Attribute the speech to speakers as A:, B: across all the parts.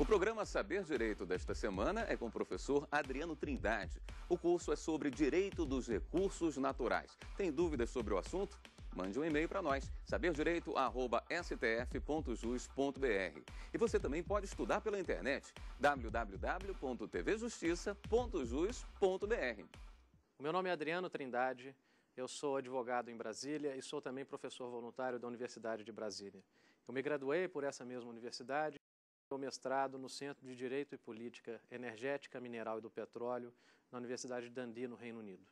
A: O programa Saber Direito desta semana é com o professor Adriano Trindade. O curso é sobre direito dos recursos naturais. Tem dúvidas sobre o assunto? Mande um e-mail para nós, saberdireito@stf.jus.br. E você também pode estudar pela internet www.tvjustiça.jus.br. O meu nome é Adriano Trindade, eu sou advogado em Brasília e sou também professor voluntário da Universidade de Brasília. Eu me graduei por essa mesma universidade Sou mestrado no Centro de Direito e Política Energética, Mineral e do Petróleo, na Universidade de Dundee, no Reino Unido.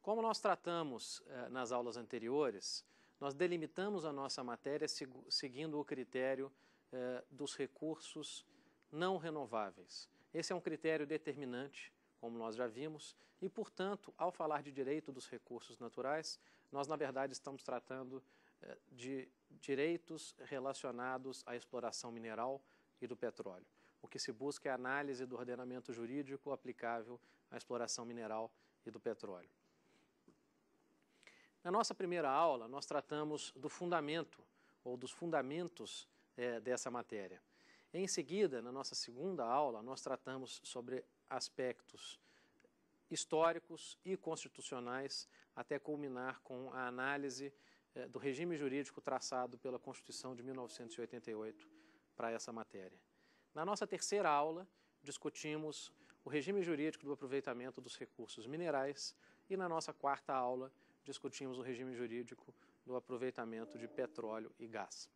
A: Como nós tratamos eh, nas aulas anteriores, nós delimitamos a nossa matéria seguindo o critério eh, dos recursos não renováveis. Esse é um critério determinante, como nós já vimos, e, portanto, ao falar de direito dos recursos naturais, nós, na verdade, estamos tratando eh, de direitos relacionados à exploração mineral e do petróleo. O que se busca é a análise do ordenamento jurídico aplicável à exploração mineral e do petróleo. Na nossa primeira aula, nós tratamos do fundamento ou dos fundamentos é, dessa matéria. Em seguida, na nossa segunda aula, nós tratamos sobre aspectos históricos e constitucionais, até culminar com a análise eh, do regime jurídico traçado pela Constituição de 1988 para essa matéria. Na nossa terceira aula, discutimos o regime jurídico do aproveitamento dos recursos minerais e na nossa quarta aula discutimos o regime jurídico do aproveitamento de petróleo e gás.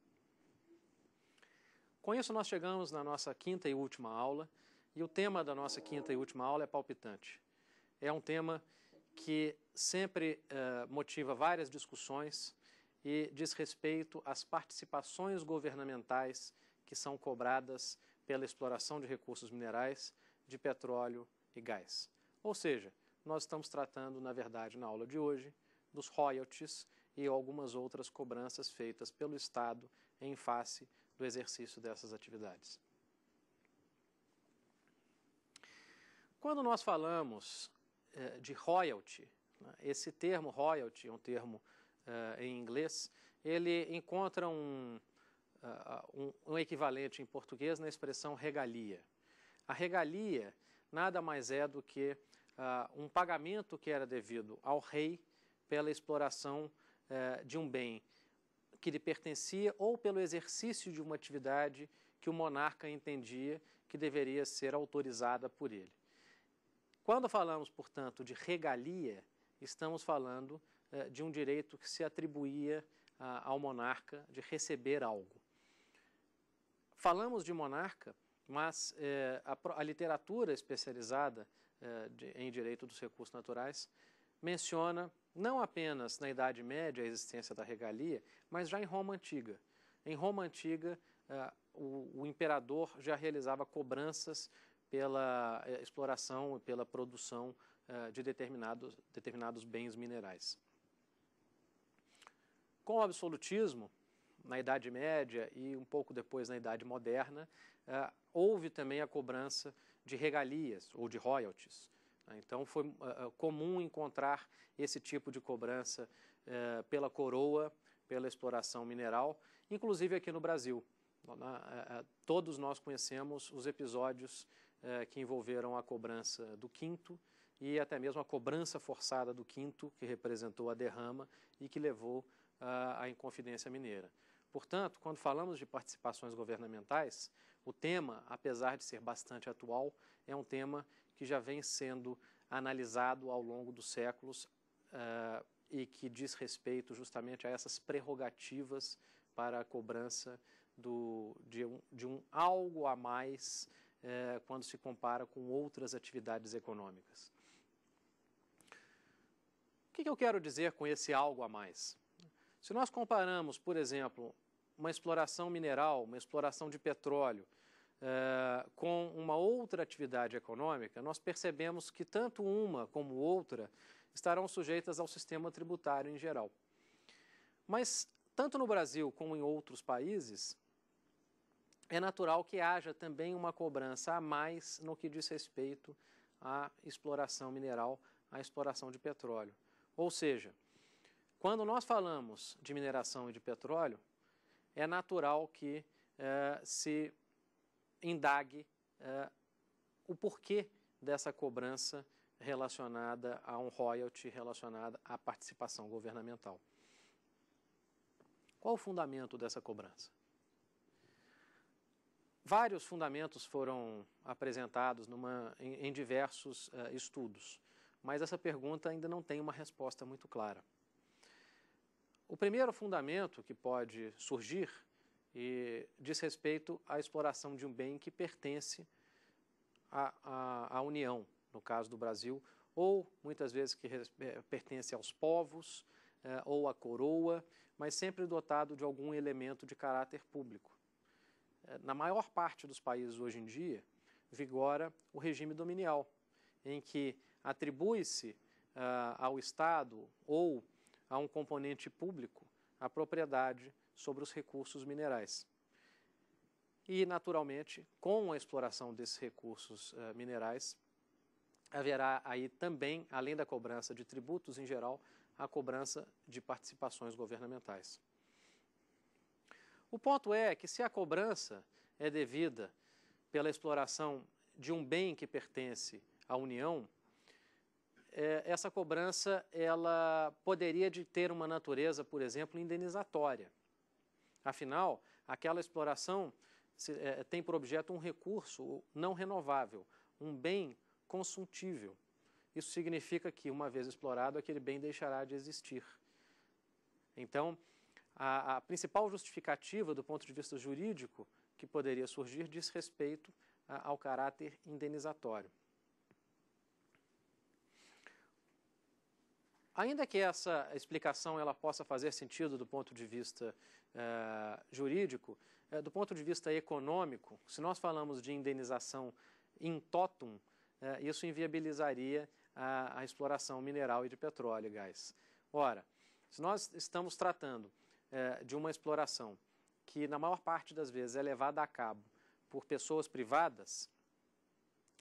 A: Com isso, nós chegamos na nossa quinta e última aula e o tema da nossa quinta e última aula é palpitante. É um tema que sempre eh, motiva várias discussões e diz respeito às participações governamentais que são cobradas pela exploração de recursos minerais, de petróleo e gás. Ou seja, nós estamos tratando, na verdade, na aula de hoje, dos royalties e algumas outras cobranças feitas pelo Estado em face do exercício dessas atividades. Quando nós falamos eh, de royalty, né, esse termo royalty é um termo uh, em inglês, ele encontra um, uh, um, um, equivalente em português na expressão regalia. A regalia nada mais é do que uh, um pagamento que era devido ao rei pela exploração eh, de um bem que lhe pertencia ou pelo exercício de uma atividade que o monarca entendia que deveria ser autorizada por ele. Quando falamos, portanto, de regalia, estamos falando eh, de um direito que se atribuía ah, ao monarca de receber algo. Falamos de monarca, mas eh, a, literatura especializada eh, em direito dos recursos naturais menciona não apenas na Idade Média a existência da regalia, mas já em Roma Antiga. Em Roma Antiga, o, imperador já realizava cobranças pela exploração e pela produção de determinados, determinados bens minerais. Com o absolutismo, na Idade Média e um pouco depois na Idade Moderna, eh, houve também a cobrança de regalias ou de royalties. Né? Então, foi eh, eh, comum encontrar esse tipo de cobrança pela coroa, pela exploração mineral, inclusive aqui no Brasil. Né? Todos nós conhecemos os episódios que envolveram a cobrança do quinto e até mesmo a cobrança forçada do quinto, que representou a derrama e que levou a Inconfidência Mineira. Portanto, quando falamos de participações governamentais, o tema, apesar de ser bastante atual, é um tema que já vem sendo analisado ao longo dos séculos uh, e que diz respeito justamente a essas prerrogativas para a cobrança do, de, um, de, um, algo a mais uh, quando se compara com outras atividades econômicas. O que, que eu quero dizer com esse algo a mais? Se nós comparamos, por exemplo, uma exploração mineral, uma exploração de petróleo, eh, com uma outra atividade econômica, nós percebemos que tanto uma como outra estarão sujeitas ao sistema tributário em geral. Mas, tanto no Brasil como em outros países, é natural que haja também uma cobrança a mais no que diz respeito à exploração mineral, à exploração de petróleo. Ou seja, quando nós falamos de mineração e de petróleo, é natural que eh, se indague eh, o porquê dessa cobrança relacionada a um royalty, relacionada à participação governamental. Qual o fundamento dessa cobrança? Vários fundamentos foram apresentados numa, em, em diversos eh, estudos, mas essa pergunta ainda não tem uma resposta muito clara. O primeiro fundamento que pode surgir e diz respeito à exploração de um bem que pertence à, à, à União, no caso do Brasil, ou muitas vezes que é, pertence aos povos eh, ou à coroa, mas sempre dotado de algum elemento de caráter público. É, na maior parte dos países hoje em dia, vigora o regime dominial, em que atribui-se ao Estado ou a um componente público a propriedade sobre os recursos minerais. E, naturalmente, com a exploração desses recursos uh, minerais, haverá aí também, além da cobrança de tributos em geral, a cobrança de participações governamentais. O ponto é que, se a cobrança é devida pela exploração de um bem que pertence à União, é, essa cobrança ela poderia de ter uma natureza, por exemplo, indenizatória. Afinal, aquela exploração se, é, tem por objeto um recurso não renovável, um bem consultível. Isso significa que, uma vez explorado, aquele bem deixará de existir. Então, a, a principal justificativa do ponto de vista jurídico que poderia surgir diz respeito a, ao caráter indenizatório. Ainda que essa explicação ela possa fazer sentido do ponto de vista eh, jurídico, eh, do ponto de vista econômico, se nós falamos de indenização in totum, eh, isso inviabilizaria a, a, exploração mineral e de petróleo e gás. Ora, se nós estamos tratando de uma exploração que, na maior parte das vezes, é levada a cabo por pessoas privadas,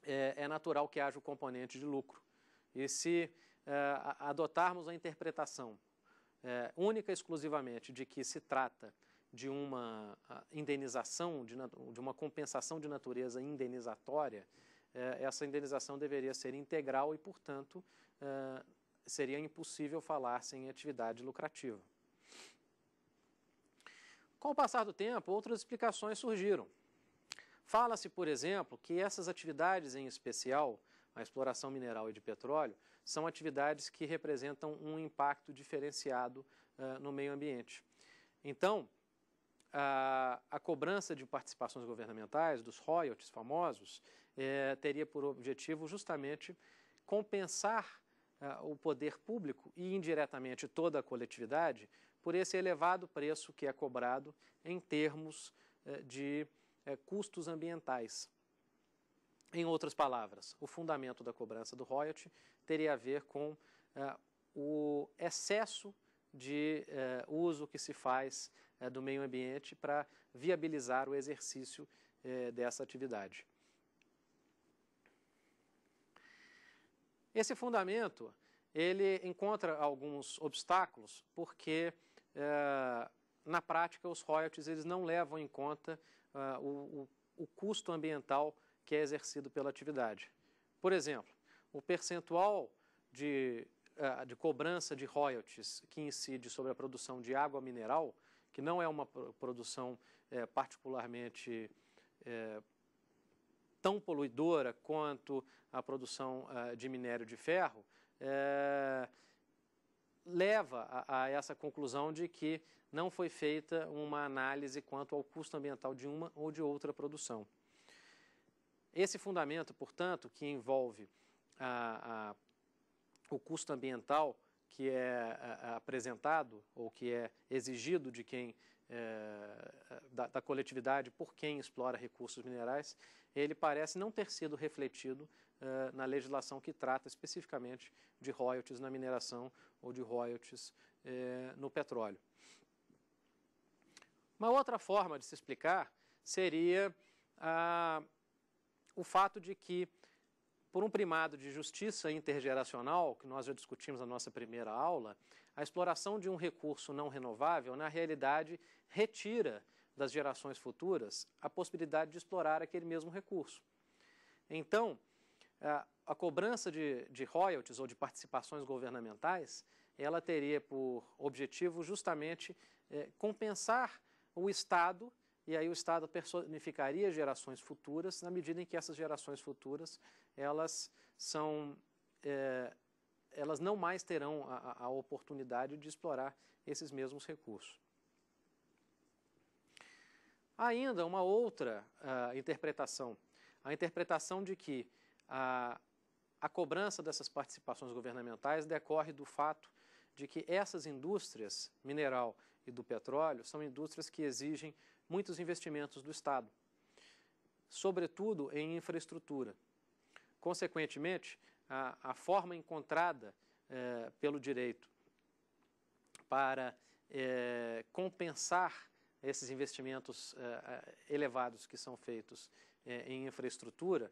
A: é, natural que haja o um componente de lucro. E se eh, adotarmos a interpretação eh, única e exclusivamente de que se trata de uma indenização, de, de uma compensação de natureza indenizatória, eh, essa indenização deveria ser integral e, portanto, seria impossível falar sem atividade lucrativa. Com o passar do tempo, outras explicações surgiram. Fala-se, por exemplo, que essas atividades, em especial a exploração mineral e de petróleo, são atividades que representam um impacto diferenciado uh, no meio ambiente. Então, a, a, cobrança de participações governamentais, dos royalties famosos, eh, teria por objetivo justamente compensar uh, o poder público e indiretamente toda a coletividade por esse elevado preço que é cobrado em termos uh, de eh, custos ambientais. Em outras palavras, o fundamento da cobrança do royalty teria a ver com uh, o excesso de uh, uso que se faz uh, do meio ambiente para viabilizar o exercício dessa atividade. Esse fundamento ele encontra alguns obstáculos porque na prática os royalties eles não levam em conta o, o, o custo ambiental que é exercido pela atividade. Por exemplo, o percentual de, eh, de cobrança de royalties que incide sobre a produção de água mineral, que não é uma produção é, particularmente é, tão poluidora quanto a produção é, de minério de ferro, leva a, a, essa conclusão de que não foi feita uma análise quanto ao custo ambiental de uma ou de outra produção. Esse fundamento, portanto, que envolve a, a, o custo ambiental que é a, apresentado ou que é exigido de quem é, é, da, da, coletividade por quem explora recursos minerais, ele parece não ter sido refletido é, na legislação que trata especificamente de royalties na mineração ou de royalties é, no petróleo. Uma outra forma de se explicar seria a o fato de que, por um primado de justiça intergeracional, que nós já discutimos na nossa primeira aula, a exploração de um recurso não renovável, na realidade, retira das gerações futuras a possibilidade de explorar aquele mesmo recurso. Então, a, a cobrança de, de royalties ou de participações governamentais, ela teria por objetivo justamente é, compensar o Estado e aí o Estado personificaria gerações futuras na medida em que essas gerações futuras elas são é, elas não mais terão a, a, oportunidade de explorar esses mesmos recursos. Ainda uma outra uh, interpretação, a interpretação de que a, a cobrança dessas participações governamentais decorre do fato de que essas indústrias mineral e do petróleo são indústrias que exigem muitos investimentos do Estado, sobretudo em infraestrutura. Consequentemente, a, a forma encontrada eh, pelo direito para eh, compensar esses investimentos eh, elevados que são feitos em infraestrutura,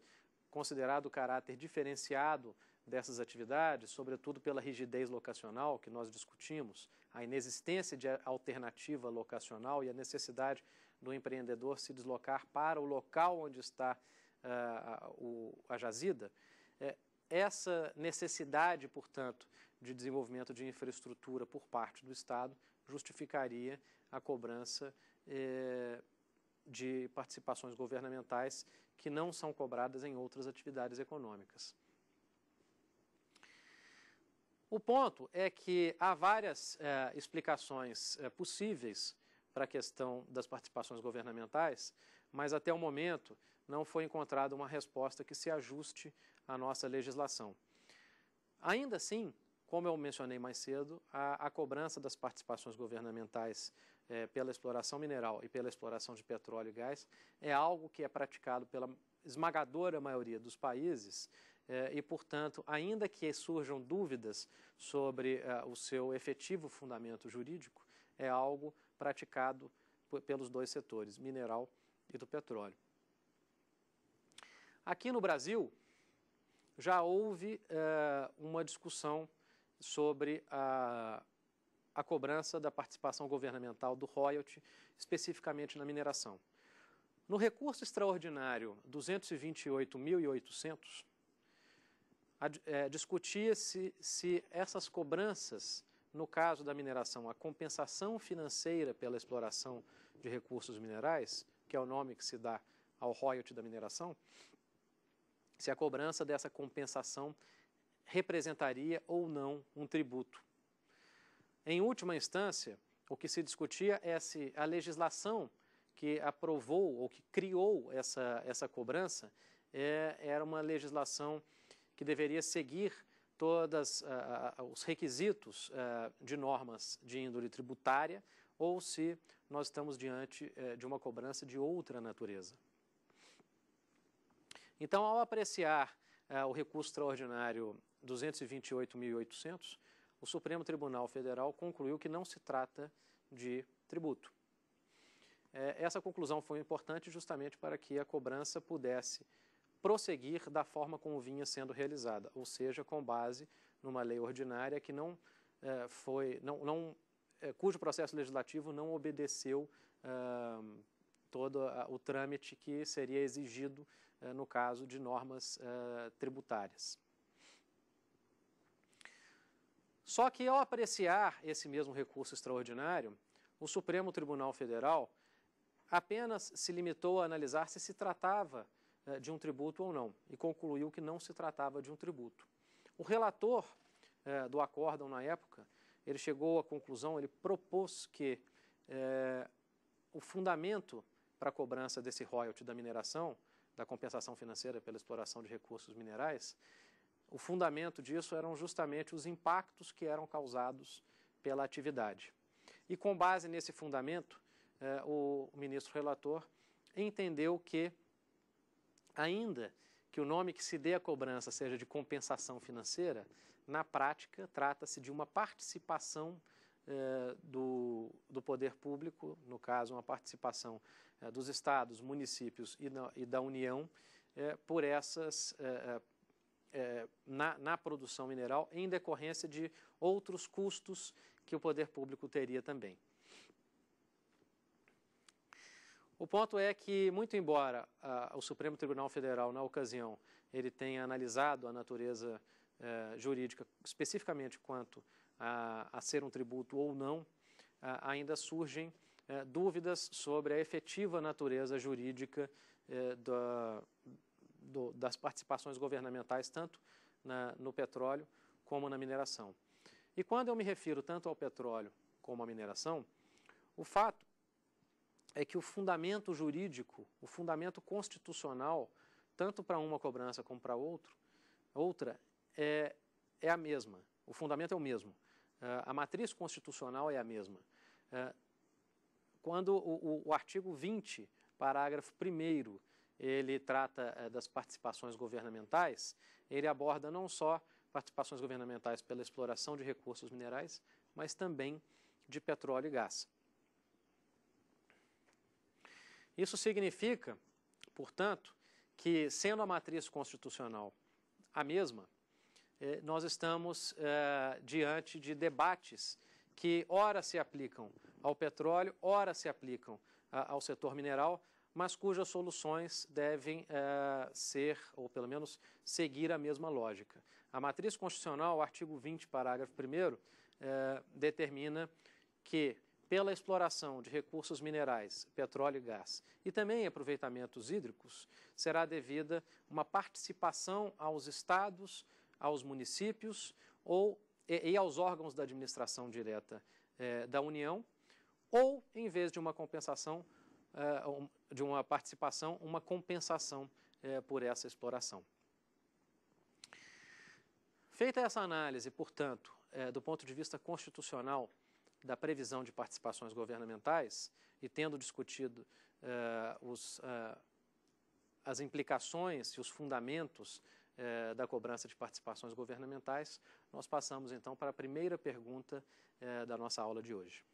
A: considerado o caráter diferenciado dessas atividades, sobretudo pela rigidez locacional que nós discutimos, a inexistência de alternativa locacional e a necessidade do empreendedor se deslocar para o local onde está ah, a, o, a jazida. É, essa necessidade, portanto, de desenvolvimento de infraestrutura por parte do Estado justificaria a cobrança eh, de participações governamentais que não são cobradas em outras atividades econômicas. O ponto é que há várias eh, explicações eh, possíveis para a questão das participações governamentais, mas até o momento não foi encontrada uma resposta que se ajuste à nossa legislação. Ainda assim, como eu mencionei mais cedo, a, a cobrança das participações governamentais eh, pela exploração mineral e pela exploração de petróleo e gás é algo que é praticado pela esmagadora maioria dos países eh, e, portanto, ainda que surjam dúvidas sobre eh, o seu efetivo fundamento jurídico, é algo praticado pelos dois setores, mineral e do petróleo. Aqui no Brasil, já houve eh, uma discussão sobre a, a cobrança da participação governamental do royalty, especificamente na mineração. No recurso extraordinário 228.800, é, eh, discutia-se se essas cobranças no caso da mineração, a compensação financeira pela exploração de recursos minerais, que é o nome que se dá ao royalty da mineração, se a cobrança dessa compensação representaria ou não um tributo. Em última instância, o que se discutia é se a legislação que aprovou ou que criou essa, essa cobrança é, era uma legislação que deveria seguir todos uh, eh, eh, os requisitos uh, de normas de índole tributária ou se nós estamos diante uh, de uma cobrança de outra natureza. Então, ao apreciar o recurso extraordinário 228.800, o Supremo Tribunal Federal concluiu que não se trata de tributo. essa conclusão foi importante justamente para que a cobrança pudesse prosseguir da forma como vinha sendo realizada, ou seja, com base numa lei ordinária que não eh, foi, não, não eh, cujo processo legislativo não obedeceu ah, todo a, o trâmite que seria exigido eh, no caso de normas tributárias. Só que ao apreciar esse mesmo recurso extraordinário, o Supremo Tribunal Federal apenas se limitou a analisar se se tratava eh, de um tributo ou não, e concluiu que não se tratava de um tributo. O relator eh, do acórdão na época, ele chegou à conclusão, ele propôs que eh, o fundamento para a cobrança desse royalty da mineração, da compensação financeira pela exploração de recursos minerais, o fundamento disso eram justamente os impactos que eram causados pela atividade. E com base nesse fundamento, o ministro relator entendeu que ainda que o nome que se dê à cobrança seja de compensação financeira, na prática trata-se de uma participação eh, do, do poder público, no caso, uma participação eh, dos estados, municípios e, na, e da União, eh, por essas. Eh, eh, eh, na, na, produção mineral, em decorrência de outros custos que o poder público teria também. O ponto é que, muito embora ah, o Supremo Tribunal Federal, na ocasião, ele tenha analisado a natureza eh, jurídica especificamente quanto a, a, ser um tributo ou não, ah, ainda surgem eh, dúvidas sobre a efetiva natureza jurídica eh, da, do, das participações governamentais, tanto na, no petróleo como na mineração. E quando eu me refiro tanto ao petróleo como à mineração, o fato é que o fundamento jurídico, o fundamento constitucional, tanto para uma cobrança como para outra, é, é a mesma. O fundamento é o mesmo. Ah, a matriz constitucional é a mesma. Ah, quando o, o, o artigo 20, parágrafo 1 ele trata eh, das participações governamentais, ele aborda não só participações governamentais pela exploração de recursos minerais, mas também de petróleo e gás. Isso significa, portanto, que sendo a matriz constitucional a mesma, eh, nós estamos eh, diante de debates que ora se aplicam ao petróleo, ora se aplicam ah, ao setor mineral, mas cujas soluções devem eh, ser, ou pelo menos seguir a mesma lógica. A matriz constitucional, o artigo 20, parágrafo 1, eh, determina que pela exploração de recursos minerais, petróleo e gás, e também aproveitamentos hídricos, será devida uma participação aos estados, aos municípios ou e, e aos órgãos da administração direta eh, da União, ou, em vez de uma compensação, eh, de uma participação, uma compensação eh, por essa exploração. Feita essa análise, portanto, eh, do ponto de vista constitucional, da previsão de participações governamentais e tendo discutido uh, os, uh, as implicações e os fundamentos uh, da cobrança de participações governamentais, nós passamos então para a primeira pergunta da nossa aula de hoje.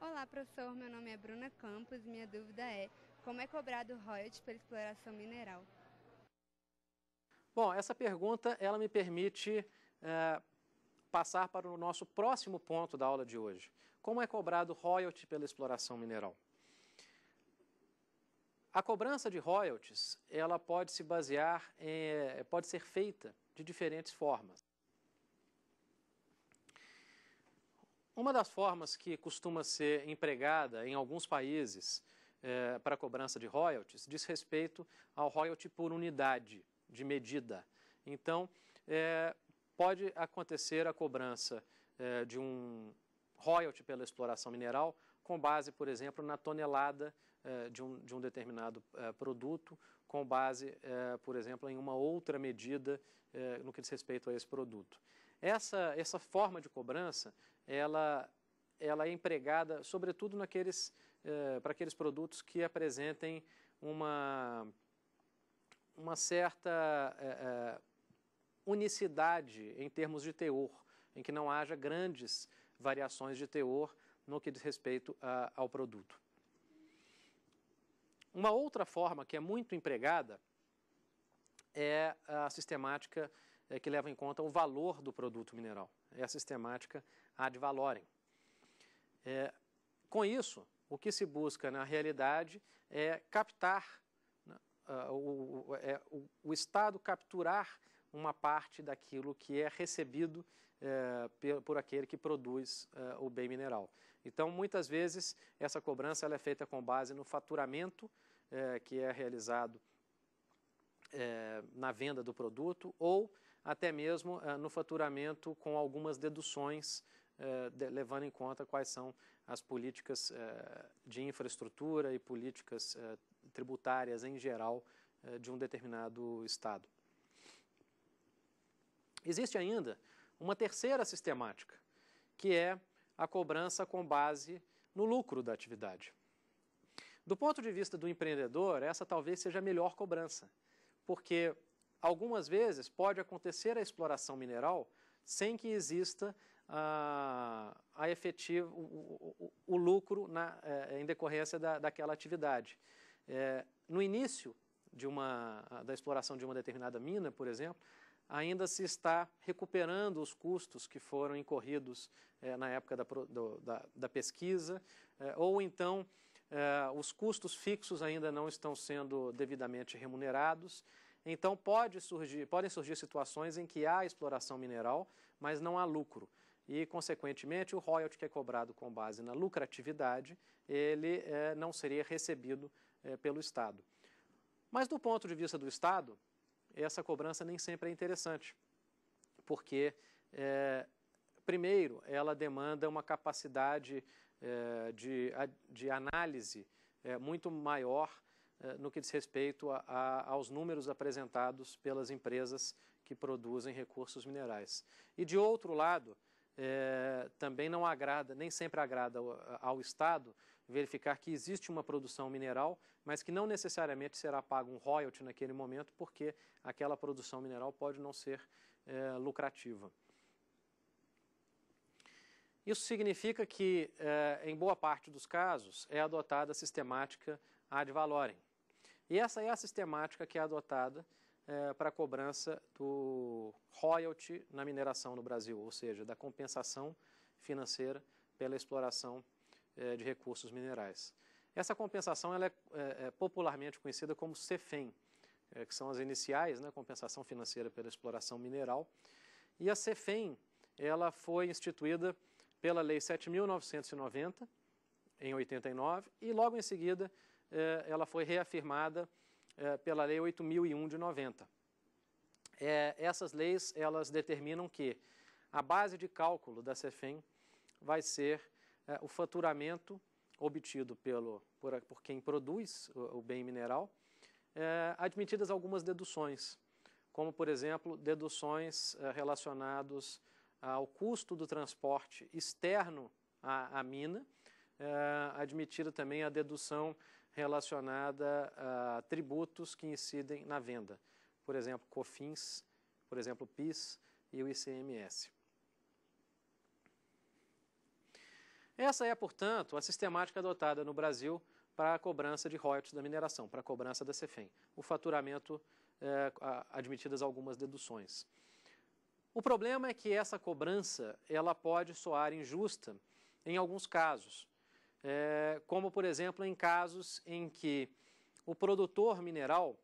A: Olá, professor. Meu nome é Bruna Campos. Minha dúvida é: como é cobrado o royalties pela exploração mineral? Bom, essa pergunta ela me permite passar para o nosso próximo ponto da aula de hoje. Como é cobrado royalty pela exploração mineral? A cobrança de royalties, ela pode se basear, em, eh, pode ser feita de diferentes formas. Uma das formas que costuma ser empregada em alguns países eh, para cobrança de royalties diz respeito ao royalty por unidade de medida. Então, é, pode acontecer a cobrança é, de um royalty pela exploração mineral com base, por exemplo, na tonelada é, de, um, de um determinado é, produto, com base, por exemplo, em uma outra medida no que diz respeito a esse produto. Essa, essa forma de cobrança, ela, ela é empregada, sobretudo, naqueles, para aqueles produtos que apresentem uma, uma certa unicidade em termos de teor, em que não haja grandes variações de teor no que diz respeito a, ah, ao produto. Uma outra forma que é muito empregada é a sistemática eh, que leva em conta o valor do produto mineral. É a sistemática ad valorem. É, com isso, o que se busca na realidade é captar, né, ah, o, é, o, o Estado capturar uma parte daquilo que é recebido eh, por aquele que produz eh, o bem mineral. Então, muitas vezes, essa cobrança é feita com base no faturamento eh, que é realizado na venda do produto ou até mesmo no faturamento com algumas deduções, de, levando em conta quais são as políticas de infraestrutura e políticas tributárias em geral de um determinado Estado. Existe ainda uma terceira sistemática, que é a cobrança com base no lucro da atividade. Do ponto de vista do empreendedor, essa talvez seja a melhor cobrança, porque algumas vezes pode acontecer a exploração mineral sem que exista a, a efetivo, o, o, o lucro na, é, em decorrência da, daquela atividade. É, no início de uma, da exploração de uma determinada mina, por exemplo, ainda se está recuperando os custos que foram incorridos eh, na época da, do, da, da pesquisa, eh, ou então eh, os custos fixos ainda não estão sendo devidamente remunerados. Então pode surgir, podem surgir situações em que há exploração mineral, mas não há lucro e, consequentemente, o royalty que é cobrado com base na lucratividade, ele não seria recebido pelo Estado. Mas, do ponto de vista do Estado, essa cobrança nem sempre é interessante, porque, é, primeiro, ela demanda uma capacidade é, de, de análise é, muito maior é, no que diz respeito a, a, aos números apresentados pelas empresas que produzem recursos minerais. E, de outro lado, é, também não agrada, nem sempre agrada ao, ao Estado, verificar que existe uma produção mineral, mas que não necessariamente será pago um royalty naquele momento, porque aquela produção mineral pode não ser é, lucrativa. Isso significa que, é, em boa parte dos casos, é adotada a sistemática ad valorem. E essa é a sistemática que é adotada é, para a cobrança do royalty na mineração no Brasil, ou seja, da compensação financeira pela exploração é, de recursos minerais. Essa compensação ela é, é, é popularmente conhecida como CEFEM, é, eh, que são as iniciais, né, compensação financeira pela exploração mineral. E a CEFEM ela foi instituída pela Lei 7.990, em 89, e logo em seguida eh, ela foi reafirmada pela Lei 8.001 de 90. essas leis elas determinam que a base de cálculo da CEFEM vai ser é, o faturamento obtido pelo, por, por quem produz o, o bem mineral, é, admitidas algumas deduções, como, por exemplo, deduções é, relacionadas ao custo do transporte externo à, à mina, é, admitida também a dedução relacionada a tributos que incidem na venda, por exemplo, COFINS, por exemplo, PIS e o ICMS. Essa é, portanto, a sistemática adotada no Brasil para a cobrança de royalties da mineração, para a cobrança da CEFEM. O faturamento, é, admitidas algumas deduções. O problema é que essa cobrança ela pode soar injusta em alguns casos, é, como, por exemplo, em casos em que o produtor mineral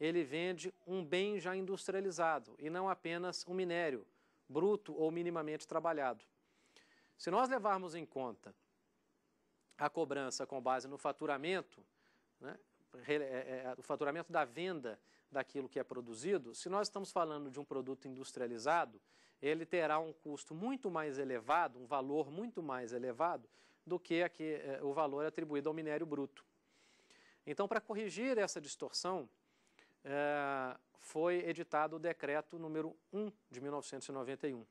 A: ele vende um bem já industrializado e não apenas um minério, bruto ou minimamente trabalhado. Se nós levarmos em conta a cobrança com base no faturamento, né, é, é, é, o faturamento da venda daquilo que é produzido, se nós estamos falando de um produto industrializado, ele terá um custo muito mais elevado, um valor muito mais elevado do que o valor atribuído ao minério bruto. Então, para corrigir essa distorção, foi editado o decreto número 1 de 1991.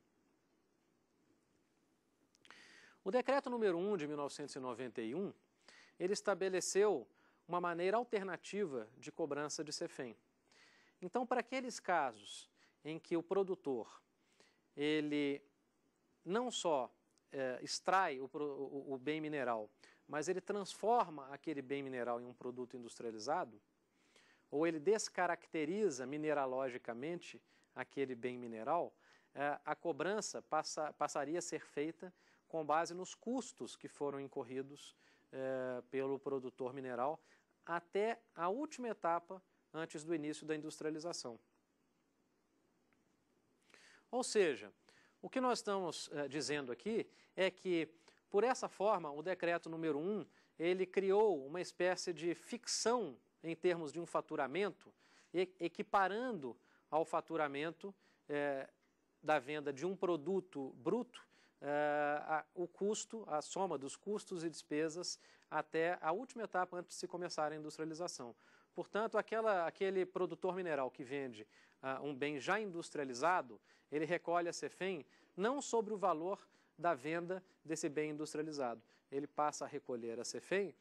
A: O decreto número 1 de 1991, ele estabeleceu uma maneira alternativa de cobrança de CEFEM. Então, para aqueles casos em que o produtor ele não só é, extrai o, o, o bem mineral, mas ele transforma aquele bem mineral em um produto industrializado, ou ele descaracteriza mineralogicamente aquele bem mineral, é, a cobrança passa, passaria a ser feita com base nos custos que foram incorridos eh, pelo produtor mineral até a última etapa antes do início da industrialização. Ou seja, o que nós estamos eh, dizendo aqui é que, por essa forma, o decreto número 1, ele criou uma espécie de ficção em termos de um faturamento, equiparando ao faturamento eh, da venda de um produto bruto eh, a, o custo, a soma dos custos e despesas até a última etapa antes de se começar a industrialização. Portanto, aquela, aquele produtor mineral que vende uh, um bem já industrializado, ele recolhe a CEFEM não sobre o valor da venda desse bem industrializado. Ele passa a recolher a CEFEM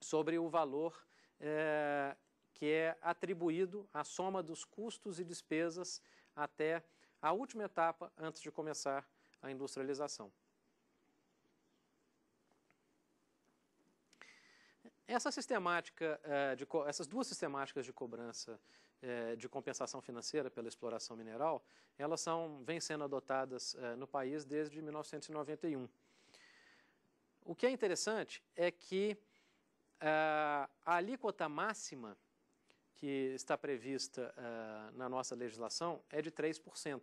A: sobre o valor eh, que é atribuído à soma dos custos e despesas até a última etapa antes de começar a industrialização. Essa sistemática, eh, de, essas duas sistemáticas de cobrança eh, de compensação financeira pela exploração mineral, elas são, vêm sendo adotadas eh, no país desde 1991. O que é interessante é que a alíquota máxima que está prevista na nossa legislação é de 3%.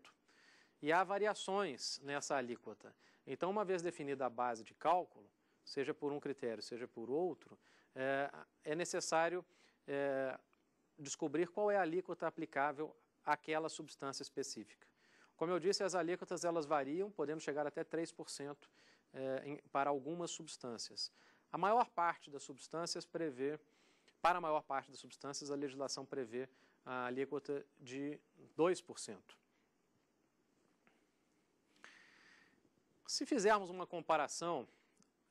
A: E há variações nessa alíquota. Então, uma vez definida a base de cálculo, seja por um critério, seja por outro, é, é necessário é, descobrir qual é a alíquota aplicável àquela substância específica. Como eu disse, as alíquotas elas variam, podendo chegar até 3% é, para algumas substâncias. A maior parte das substâncias prevê, para a maior parte das substâncias, a legislação prevê a alíquota de 2%. Se fizermos uma comparação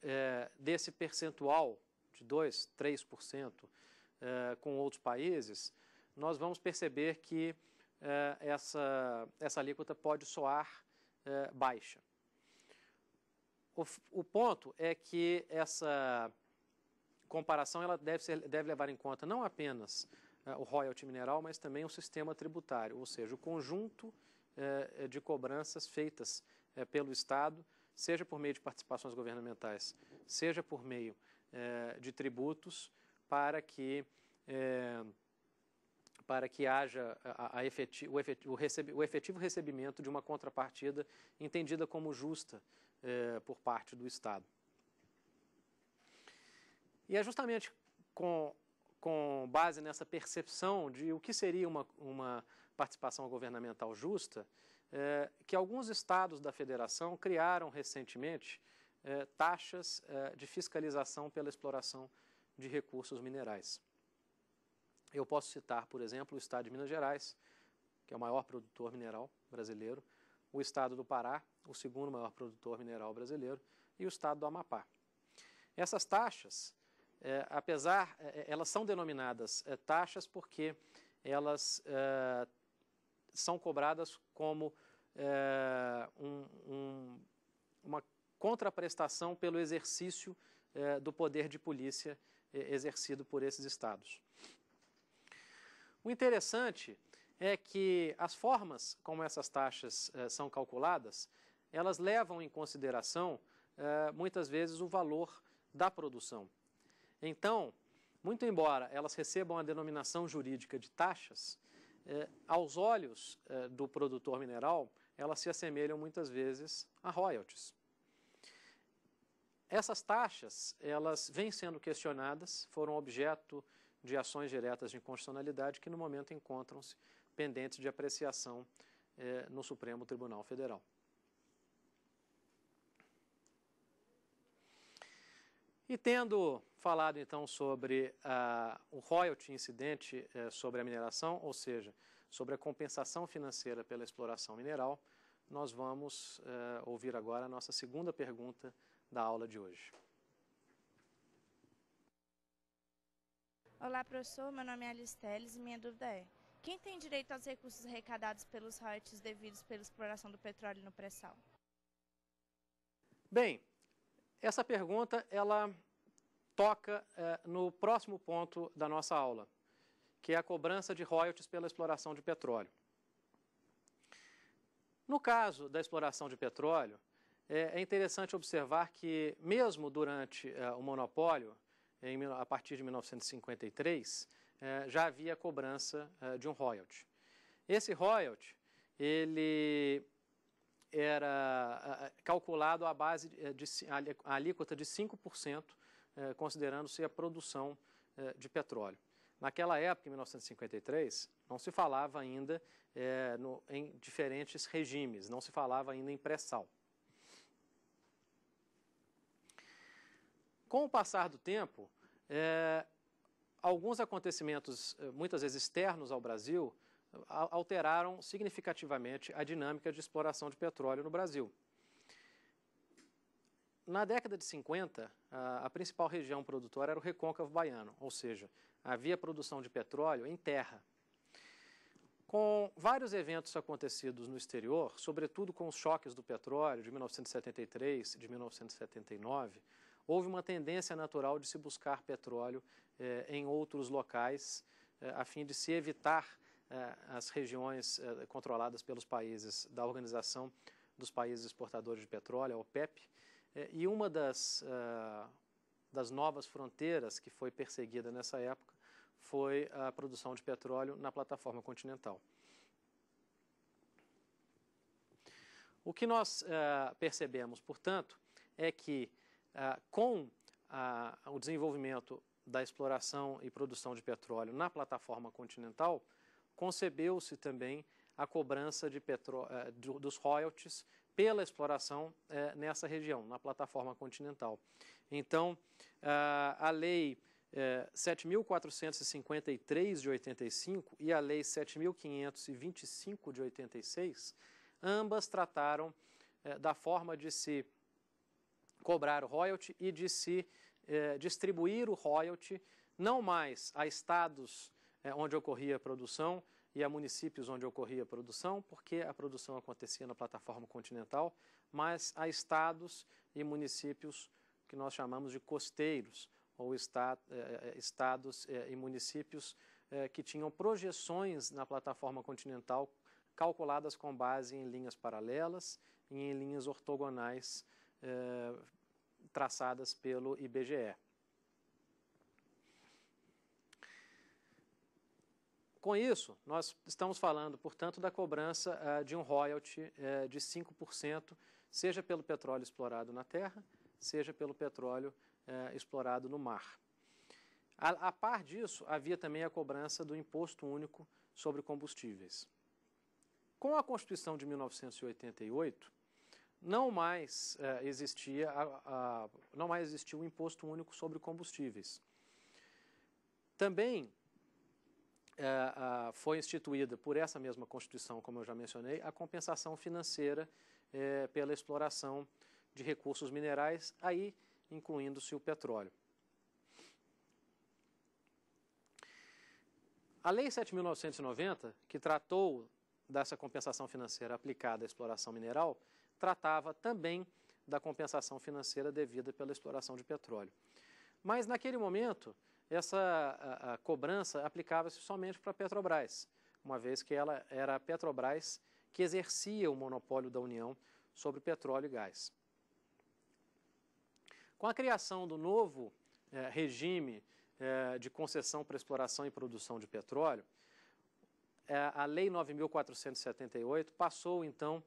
A: é, desse percentual de 2%, 3% é, com outros países, nós vamos perceber que é, essa, essa alíquota pode soar é, baixa. O, o, ponto é que essa comparação ela deve, ser, deve levar em conta não apenas é, o royalty mineral, mas também o sistema tributário, ou seja, o conjunto é, de cobranças feitas é, pelo Estado, seja por meio de participações governamentais, seja por meio é, de tributos, para que, é, para que haja a, a o, efetivo, o, o, efetivo, recebimento de uma contrapartida entendida como justa é, por parte do Estado. E é justamente com, com base nessa percepção de o que seria uma, uma participação governamental justa é, que alguns estados da federação criaram recentemente é, taxas é, de fiscalização pela exploração de recursos minerais. Eu posso citar, por exemplo, o estado de Minas Gerais, que é o maior produtor mineral brasileiro, o estado do Pará, o segundo maior produtor mineral brasileiro, e o estado do Amapá. Essas taxas, é, apesar, é, é elas são denominadas é, taxas porque elas é, são cobradas como é, um, um, uma contraprestação pelo exercício é, do poder de polícia eh, exercido por esses estados. O interessante é que as formas como essas taxas são calculadas, elas levam em consideração, muitas vezes, o valor da produção. Então, muito embora elas recebam a denominação jurídica de taxas, eh, aos olhos eh, do produtor mineral, elas se assemelham muitas vezes a royalties. Essas taxas, elas vêm sendo questionadas, foram objeto de ações diretas de inconstitucionalidade que no momento encontram-se pendentes de apreciação eh, no Supremo Tribunal Federal. E tendo falado então sobre ah, o royalty incidente eh, sobre a mineração, ou seja, sobre a compensação financeira pela exploração mineral, nós vamos eh, ouvir agora a nossa segunda pergunta da aula de hoje. Olá, professor. Meu nome é Alice Teles e minha dúvida é: quem tem direito aos recursos arrecadados pelos royalties devidos pela exploração do petróleo no pré-sal? Bem, essa pergunta ela toca é, no próximo ponto da nossa aula, que é a cobrança de royalties pela exploração de petróleo. No caso da exploração de petróleo, é, é interessante observar que, mesmo durante é, o monopólio, em, a partir de 1953, já havia cobrança de um royalty. Esse royalty, ele era calculado à base de eh, a alíquota de 5%, eh, considerando-se a produção eh, de petróleo. Naquela época, em 1953, não se falava ainda é, no, em diferentes regimes, não se falava ainda em pré-sal. Com o passar do tempo, é, alguns acontecimentos, muitas vezes externos ao Brasil, alteraram significativamente a dinâmica de exploração de petróleo no Brasil. Na década de 50, a principal região produtora era o recôncavo baiano, ou seja, havia produção de petróleo em terra. Com vários eventos acontecidos no exterior, sobretudo com os choques do petróleo de 1973 e de 1979, houve uma tendência natural de se buscar petróleo eh, em outros locais, eh, a fim de se evitar é, as regiões é, controladas pelos países da Organização dos Países Exportadores de Petróleo, a OPEP, é, e uma das, das novas fronteiras que foi perseguida nessa época foi a produção de petróleo na plataforma continental. O que nós percebemos, portanto, é que com o desenvolvimento da exploração e produção de petróleo na plataforma continental, concebeu-se também a cobrança de petro, eh, do, dos royalties pela exploração eh, nessa região, na plataforma continental. Então, eh, a lei 7.453 de 85 e a lei 7.525 de 86, ambas trataram da forma de se cobrar o royalty e de se distribuir o royalty não mais a estados é, onde ocorria a produção e a municípios onde ocorria a produção, porque a produção acontecia na plataforma continental, mas a estados e municípios que nós chamamos de costeiros, ou eh, estados eh, e municípios eh, que tinham projeções na plataforma continental calculadas com base em linhas paralelas e em linhas ortogonais traçadas pelo IBGE. Com isso, nós estamos falando, portanto, da cobrança uh, de um royalty uh, de 5%, seja pelo petróleo explorado na terra, seja pelo petróleo uh, explorado no mar. A, a, par disso, havia também a cobrança do Imposto Único sobre Combustíveis. Com a Constituição de 1988, não mais, existia não mais existia o Imposto Único sobre Combustíveis. Também é, foi instituída por essa mesma Constituição, como eu já mencionei, a compensação financeira é, pela exploração de recursos minerais, aí incluindo-se o petróleo. A Lei 7.990, que tratou dessa compensação financeira aplicada à exploração mineral, tratava também da compensação financeira devida pela exploração de petróleo. Mas, naquele momento, essa a, a cobrança aplicava-se somente para a Petrobras, uma vez que ela era a Petrobras que exercia o monopólio da União sobre petróleo e gás. Com a criação do novo eh, regime eh, de concessão para exploração e produção de petróleo, eh, a Lei 9.478 passou, então,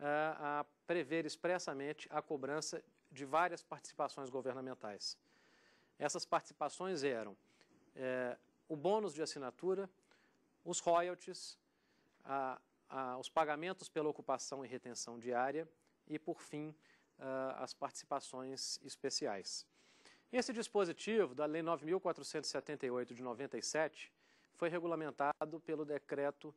A: eh, a prever expressamente a cobrança de várias participações governamentais. Essas participações eram é, o bônus de assinatura, os royalties, a, a, os pagamentos pela ocupação e retenção diária e, por fim, a, as participações especiais. Esse dispositivo da Lei 9.478 de 97 foi regulamentado pelo Decreto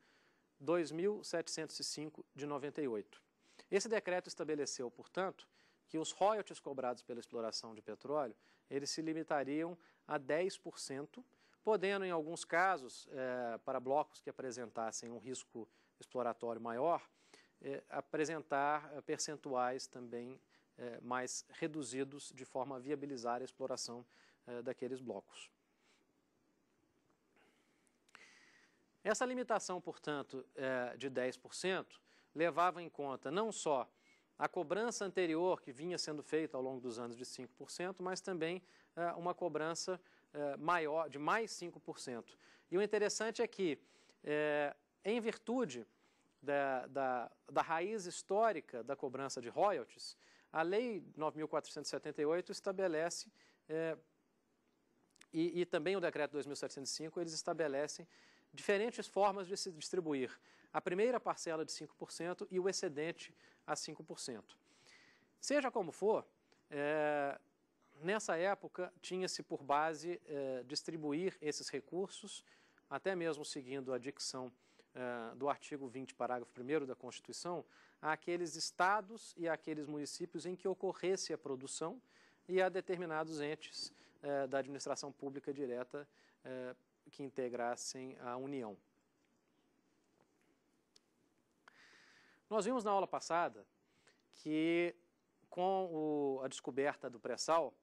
A: 2.705 de 98. Esse decreto estabeleceu, portanto, que os royalties cobrados pela exploração de petróleo eles se limitariam a 10%, podendo, em alguns casos, eh, para blocos que apresentassem um risco exploratório maior, eh, apresentar eh, percentuais também mais reduzidos de forma a viabilizar a exploração daqueles blocos. Essa limitação, portanto, de 10% levava em conta não só a cobrança anterior que vinha sendo feita ao longo dos anos de 5%, mas também uh, uma cobrança uh, maior, de mais 5%. E o interessante é que, é, em virtude da, da, da, raiz histórica da cobrança de royalties, a Lei 9.478 estabelece, e, e também o Decreto 2.705, eles estabelecem diferentes formas de se distribuir. A primeira parcela de 5% e o excedente a 5%. Seja como for, é, nessa época tinha-se por base é, distribuir esses recursos, até mesmo seguindo a dicção é, do artigo 20, parágrafo 1 da Constituição, àqueles estados e àqueles municípios em que ocorresse a produção e a determinados entes é, da administração pública direta é, que integrassem a União. Nós vimos na aula passada que com o, a descoberta do pré-sal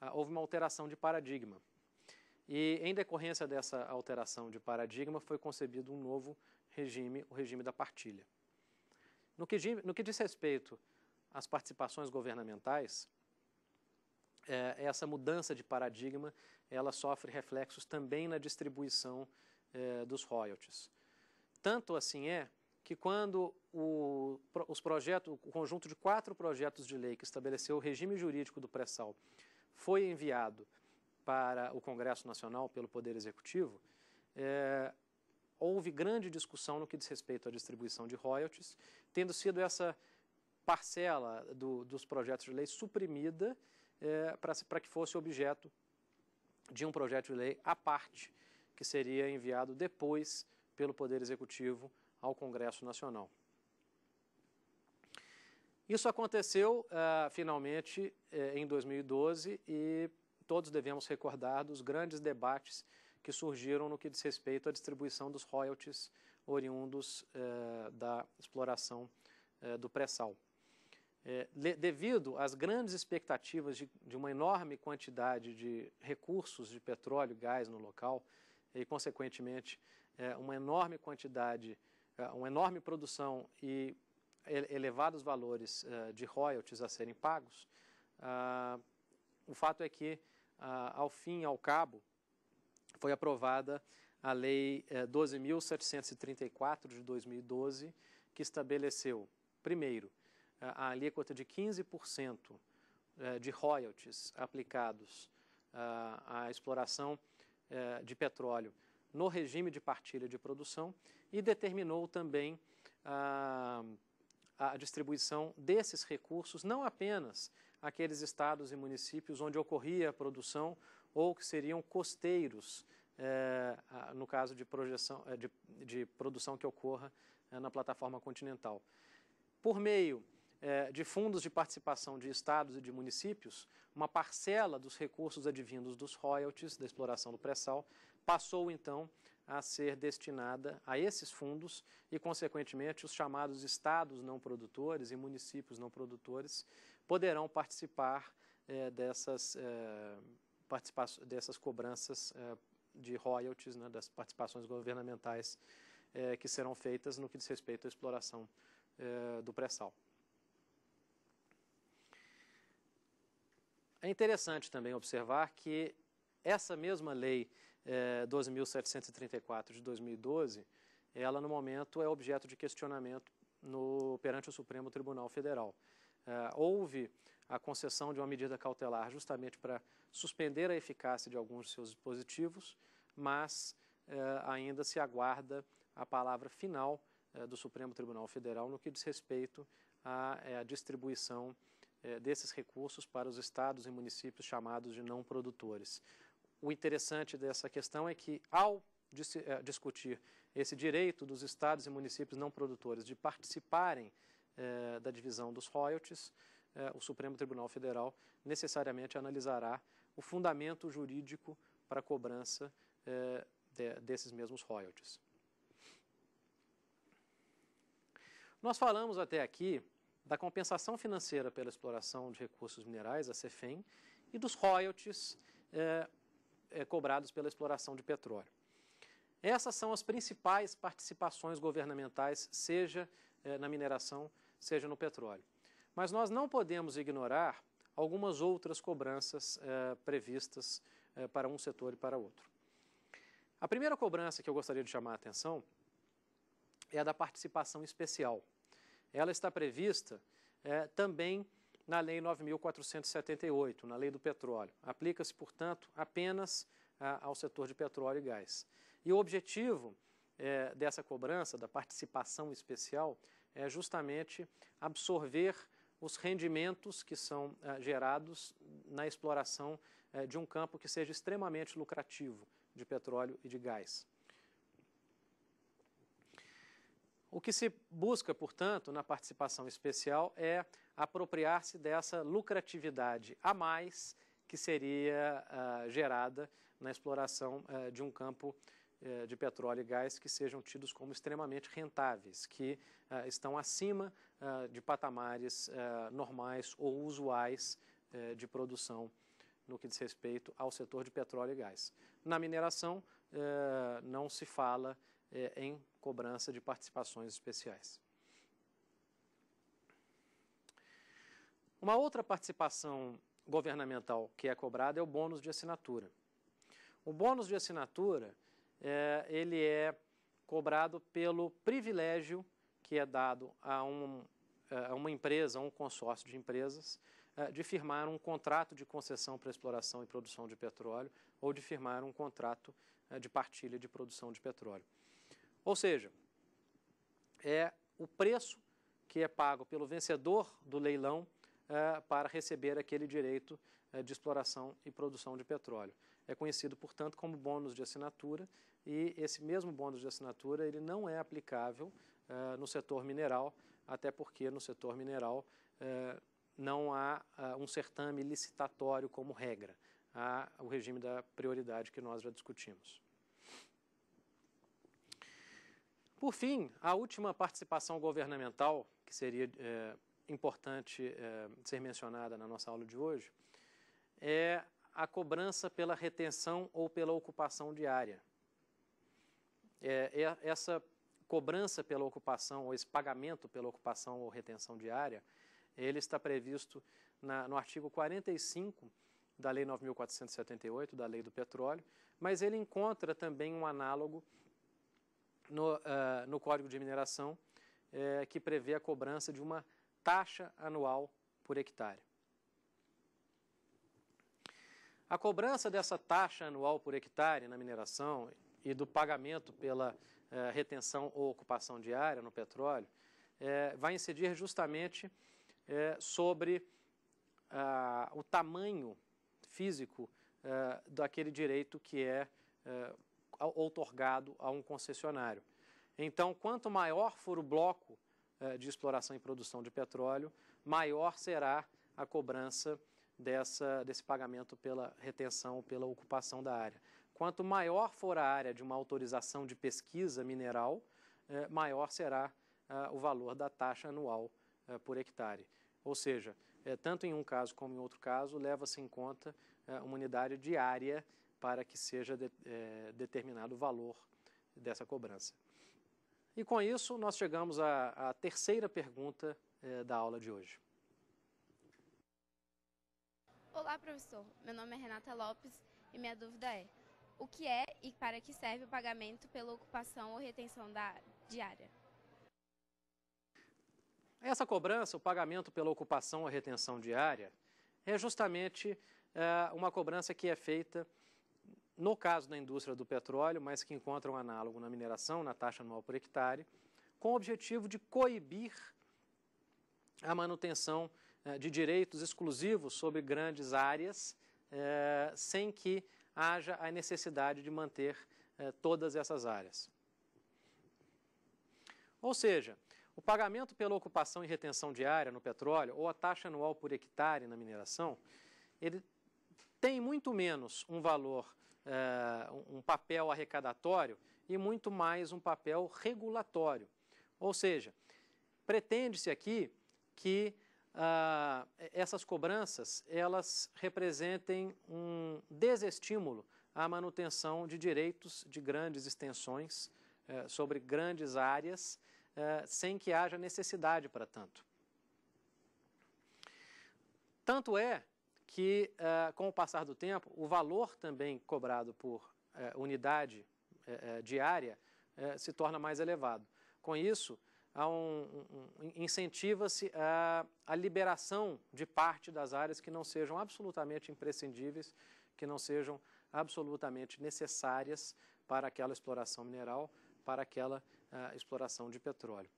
A: ah, houve uma alteração de paradigma. E em decorrência dessa alteração de paradigma foi concebido um novo regime, o regime da partilha. No que, no que diz respeito às participações governamentais, é, essa mudança de paradigma ela sofre reflexos também na distribuição é, dos royalties. Tanto assim é que quando o, os projetos, o conjunto de quatro projetos de lei que estabeleceu o regime jurídico do pré-sal foi enviado para o Congresso Nacional pelo Poder Executivo, é, houve grande discussão no que diz respeito à distribuição de royalties, tendo sido essa parcela do, dos projetos de lei suprimida é, para que fosse objeto de um projeto de lei à parte, que seria enviado depois pelo Poder Executivo ao Congresso Nacional. Isso aconteceu uh, finalmente eh, em 2012 e todos devemos recordar dos grandes debates que surgiram no que diz respeito à distribuição dos royalties oriundos eh, da exploração eh, do pré-sal. Eh, devido às grandes expectativas de, de, uma enorme quantidade de recursos de petróleo e gás no local, e, consequentemente, eh, uma enorme quantidade é, uma enorme produção e elevados valores é, de royalties a serem pagos, é, o fato é que, ao fim e ao cabo, foi aprovada a Lei 12.734 de 2012, que estabeleceu, primeiro, a alíquota de 15% de royalties aplicados à exploração de petróleo no regime de partilha de produção e determinou também a, a distribuição desses recursos, não apenas aqueles estados e municípios onde ocorria a produção ou que seriam costeiros, é, no caso de, projeção, é, de, de produção que ocorra é, na plataforma continental. Por meio de fundos de participação de estados e de municípios, uma parcela dos recursos advindos dos royalties da exploração do pré-sal passou então a ser destinada a esses fundos e, consequentemente, os chamados estados não produtores e municípios não produtores poderão participar eh, dessas, eh, participa dessas cobranças eh, de royalties, né, das participações governamentais eh, que serão feitas no que diz respeito à exploração do pré-sal. É interessante também observar que essa mesma lei é, 12.734 de 2012, ela no momento é objeto de questionamento no, perante o Supremo Tribunal Federal. É, houve a concessão de uma medida cautelar justamente para suspender a eficácia de alguns de seus dispositivos, mas é, ainda se aguarda a palavra final é, do Supremo Tribunal Federal no que diz respeito à, é, à distribuição é, desses recursos para os estados e municípios chamados de não produtores o interessante dessa questão é que, ao dis eh, discutir esse direito dos estados e municípios não produtores de participarem eh, da divisão dos royalties, eh, o Supremo Tribunal Federal necessariamente analisará o fundamento jurídico para a cobrança eh, de, desses mesmos royalties. Nós falamos até aqui da compensação financeira pela exploração de recursos minerais, a CEFEM, e dos royalties eh, é, cobrados pela exploração de petróleo. Essas são as principais participações governamentais, seja é, na mineração, seja no petróleo. Mas nós não podemos ignorar algumas outras cobranças é, previstas é, para um setor e para outro. A primeira cobrança que eu gostaria de chamar a atenção é a da participação especial. Ela está prevista é, também na Lei 9.478, na Lei do Petróleo. Aplica-se, portanto, apenas a, ah, ao setor de petróleo e gás. E o objetivo é, dessa cobrança, da participação especial, é justamente absorver os rendimentos que são ah, gerados na exploração eh, de um campo que seja extremamente lucrativo de petróleo e de gás. O que se busca, portanto, na participação especial é apropriar-se dessa lucratividade a mais que seria uh, gerada na exploração uh, de um campo uh, de petróleo e gás que sejam tidos como extremamente rentáveis, que ah, estão acima de patamares normais ou usuais eh, de produção no que diz respeito ao setor de petróleo e gás. Na mineração, eh, não se fala em cobrança de participações especiais. Uma outra participação governamental que é cobrada é o bônus de assinatura. O bônus de assinatura é, ele é cobrado pelo privilégio que é dado a, um, é, a uma empresa, a um consórcio de empresas, é, de firmar um contrato de concessão para exploração e produção de petróleo ou de firmar um contrato é, de partilha de produção de petróleo. Ou seja, é o preço que é pago pelo vencedor do leilão é, para receber aquele direito é, de exploração e produção de petróleo. É conhecido, portanto, como bônus de assinatura e esse mesmo bônus de assinatura ele não é aplicável é, no setor mineral, até porque no setor mineral não há um certame licitatório como regra. Há o regime da prioridade que nós já discutimos. Por fim, a última participação governamental, que seria é, importante é, ser mencionada na nossa aula de hoje, é a cobrança pela retenção ou pela ocupação diária. É, é essa cobrança pela ocupação, ou esse pagamento pela ocupação ou retenção diária, ele está previsto na, no artigo 45 da Lei 9.478, da Lei do Petróleo, mas ele encontra também um análogo no, uh, no Código de Mineração, eh, que prevê a cobrança de uma taxa anual por hectare. A cobrança dessa taxa anual por hectare na mineração e do pagamento pela eh, retenção ou ocupação diária no petróleo eh, vai incidir justamente sobre ah, o tamanho físico ah, daquele direito que é outorgado a um concessionário. Então, quanto maior for o bloco eh, de exploração e produção de petróleo, maior será a cobrança dessa, desse pagamento pela retenção, pela ocupação da área. Quanto maior for a área de uma autorização de pesquisa mineral, eh, maior será ah, o valor da taxa anual eh, por hectare. Ou seja, tanto em um caso como em outro caso, leva-se em conta uma unidade diária para que seja de, é, determinado o valor dessa cobrança. E com isso, nós chegamos à, à terceira pergunta é, da aula de hoje. Olá, professor. Meu nome é Renata Lopes e minha dúvida é: o que é e para que serve o pagamento pela ocupação ou retenção da diária? Essa cobrança, o pagamento pela ocupação ou retenção diária, é justamente é, uma cobrança que é feita no caso da indústria do petróleo, mas que encontra um análogo na mineração, na taxa anual por hectare, com o objetivo de coibir a manutenção eh, de direitos exclusivos sobre grandes áreas, eh, sem que haja a necessidade de manter eh, todas essas áreas. Ou seja, o pagamento pela ocupação e retenção diária no petróleo ou a taxa anual por hectare na mineração, ele tem muito menos um valor uh, um papel arrecadatório e muito mais um papel regulatório. Ou seja, pretende-se aqui que uh, essas cobranças elas representem um desestímulo à manutenção de direitos de grandes extensões uh, sobre grandes áreas, eh, sem que haja necessidade para tanto. Tanto é que, eh, com o passar do tempo, o valor também cobrado por eh, unidade eh, diária se torna mais elevado. Com isso, um, um, incentiva-se a, a, liberação de parte das áreas que não sejam absolutamente imprescindíveis, que não sejam absolutamente necessárias para aquela exploração mineral, para aquela uh, exploração de petróleo.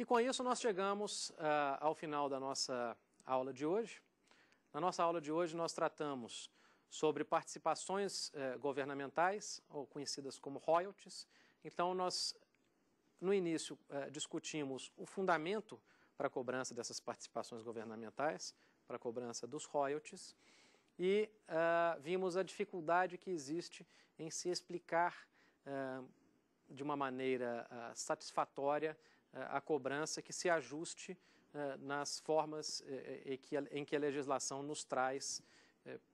A: E com isso nós chegamos uh, ao final da nossa aula de hoje. Na nossa aula de hoje nós tratamos sobre participações eh, governamentais, ou conhecidas como royalties. Então, nós, no início, eh, discutimos o fundamento para a cobrança dessas participações governamentais, para a cobrança dos royalties, e ah, vimos a dificuldade que existe em se explicar ah, de uma maneira satisfatória eh, a cobrança que se ajuste eh, nas formas eh, em que a legislação nos traz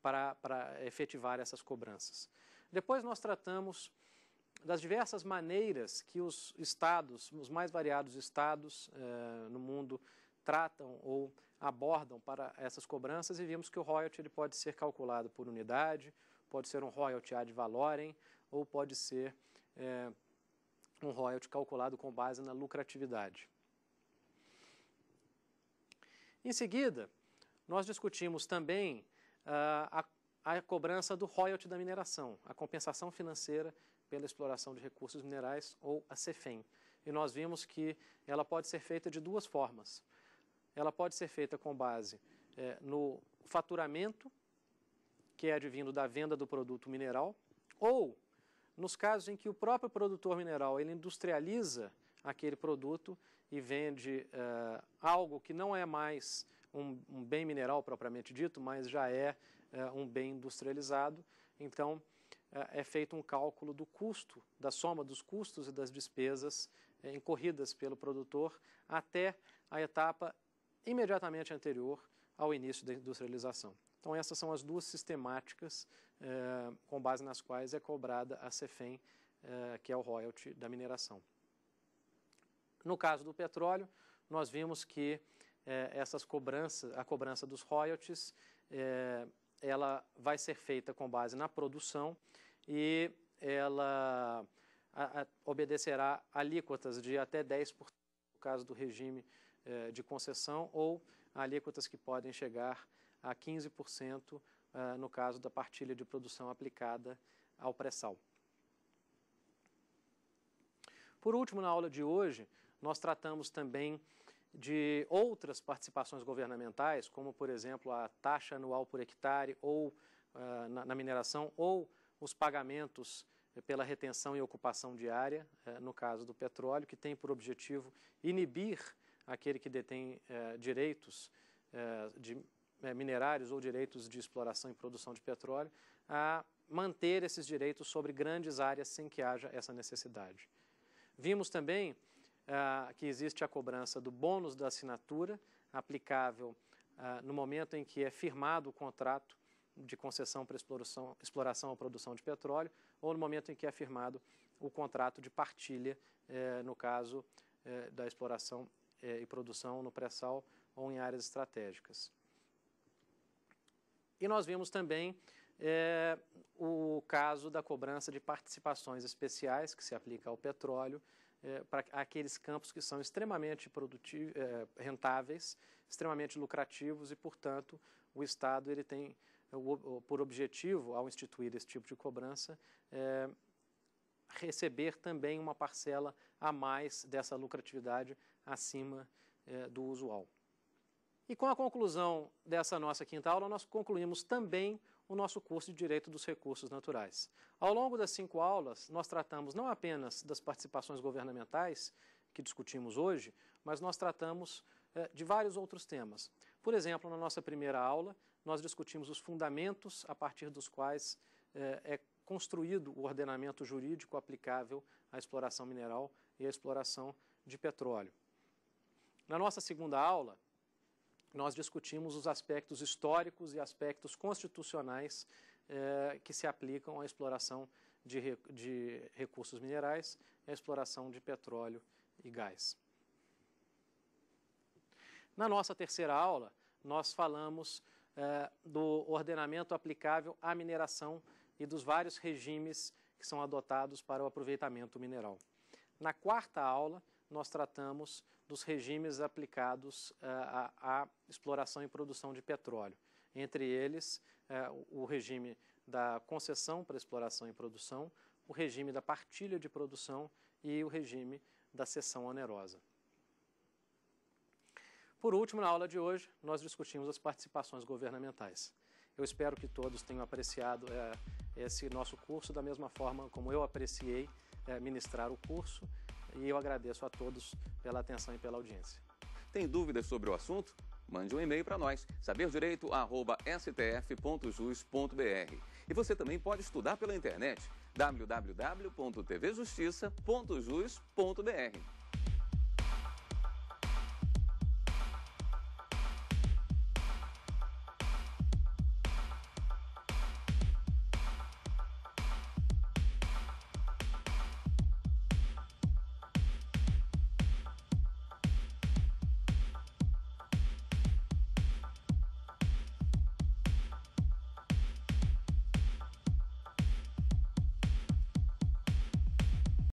A: para, para efetivar essas cobranças. Depois nós tratamos das diversas maneiras que os estados, os mais variados estados no mundo, tratam ou abordam para essas cobranças e vimos que o royalty ele pode ser calculado por unidade, pode ser um royalty ad valorem ou pode ser é, um royalty calculado com base na lucratividade. Em seguida, nós discutimos também ah, a, a cobrança do royalty da mineração, a compensação financeira pela exploração de recursos minerais ou a CEFEM. E nós vimos que ela pode ser feita de duas formas. Ela pode ser feita com base eh, no faturamento, que é advindo da venda do produto mineral, ou nos casos em que o próprio produtor mineral ele industrializa aquele produto e vende uh, algo que não é mais um, um, bem mineral propriamente dito, mas já é uh, um bem industrializado, então uh, é feito um cálculo do custo, da soma dos custos e das despesas incorridas pelo produtor até a etapa imediatamente anterior ao início da industrialização. Então, essas são as duas sistemáticas eh, com base nas quais é cobrada a CEFEM, eh, que é o royalty da mineração. No caso do petróleo, nós vimos que eh, essas cobranças, a cobrança dos royalties, ela vai ser feita com base na produção e ela obedecerá alíquotas de até 10% no caso do regime de concessão ou alíquotas que podem chegar a 15% uh, no caso da partilha de produção aplicada ao pré-sal. Por último, na aula de hoje, nós tratamos também de outras participações governamentais, como, por exemplo, a taxa anual por hectare ou uh, na, na, mineração, ou os pagamentos eh, pela retenção e ocupação diária, uh, no caso do petróleo, que tem por objetivo inibir aquele que detém uh, direitos de né, minerários ou direitos de exploração e produção de petróleo a manter esses direitos sobre grandes áreas sem que haja essa necessidade. Vimos também ah, que existe a cobrança do bônus da assinatura, aplicável ah, no momento em que é firmado o contrato de concessão para exploração, exploração ou produção de petróleo, ou no momento em que é firmado o contrato de partilha, eh, no caso eh, da exploração eh, e produção no pré-sal ou em áreas estratégicas. E nós vimos também é, o caso da cobrança de participações especiais, que se aplica ao petróleo, é, para aqueles campos que são extremamente produtivos, é, eh, rentáveis, extremamente lucrativos e, portanto, o Estado ele tem o, o, por objetivo, ao instituir esse tipo de cobrança, receber também uma parcela a mais dessa lucratividade acima do usual. E com a conclusão dessa nossa quinta aula, nós concluímos também o nosso curso de Direito dos Recursos Naturais. Ao longo das cinco aulas, nós tratamos não apenas das participações governamentais, que discutimos hoje, mas nós tratamos eh, de vários outros temas. Por exemplo, na nossa primeira aula, nós discutimos os fundamentos a partir dos quais eh, é construído o ordenamento jurídico aplicável à exploração mineral e à exploração de petróleo. Na nossa segunda aula, nós discutimos os aspectos históricos e aspectos constitucionais eh, que se aplicam à exploração de, de recursos minerais e à exploração de petróleo e gás. Na nossa terceira aula, nós falamos eh, do ordenamento aplicável à mineração e dos vários regimes que são adotados para o aproveitamento mineral. Na quarta aula, nós tratamos dos regimes aplicados à eh, exploração e produção de petróleo. Entre eles, eh, o regime da concessão para exploração e produção, o regime da partilha de produção e o regime da cessão onerosa. Por último, na aula de hoje, nós discutimos as participações governamentais. Eu espero que todos tenham apreciado é, esse nosso curso da mesma forma como eu apreciei é, ministrar o curso e eu agradeço a todos pela atenção e pela audiência. Tem dúvidas sobre o assunto? Mande um e-mail para nós, saberdireito@stf.jus.br. E você também pode estudar pela internet www.tvjustiça.jus.br.